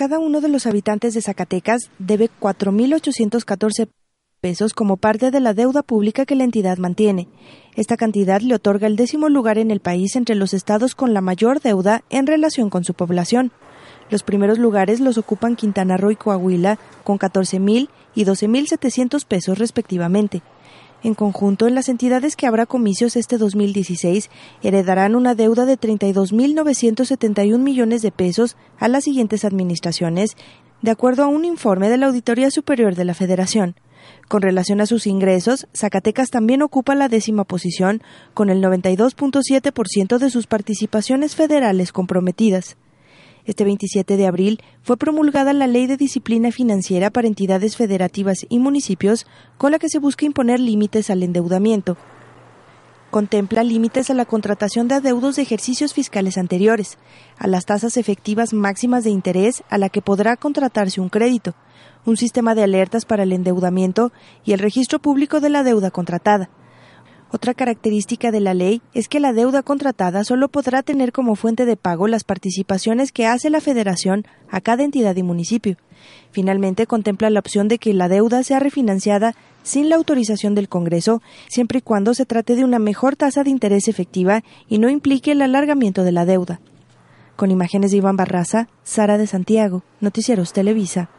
cada uno de los habitantes de Zacatecas debe 4.814 pesos como parte de la deuda pública que la entidad mantiene. Esta cantidad le otorga el décimo lugar en el país entre los estados con la mayor deuda en relación con su población. Los primeros lugares los ocupan Quintana Roo y Coahuila, con 14.000 y 12.700 pesos respectivamente. En conjunto, en las entidades que habrá comicios este 2016 heredarán una deuda de 32.971 millones de pesos a las siguientes administraciones, de acuerdo a un informe de la Auditoría Superior de la Federación. Con relación a sus ingresos, Zacatecas también ocupa la décima posición, con el 92.7% de sus participaciones federales comprometidas. Este 27 de abril fue promulgada la Ley de Disciplina Financiera para entidades federativas y municipios, con la que se busca imponer límites al endeudamiento. Contempla límites a la contratación de adeudos de ejercicios fiscales anteriores, a las tasas efectivas máximas de interés a la que podrá contratarse un crédito, un sistema de alertas para el endeudamiento y el registro público de la deuda contratada. Otra característica de la ley es que la deuda contratada solo podrá tener como fuente de pago las participaciones que hace la Federación a cada entidad y municipio. Finalmente, contempla la opción de que la deuda sea refinanciada sin la autorización del Congreso, siempre y cuando se trate de una mejor tasa de interés efectiva y no implique el alargamiento de la deuda. Con imágenes de Iván Barraza, Sara de Santiago, Noticieros Televisa.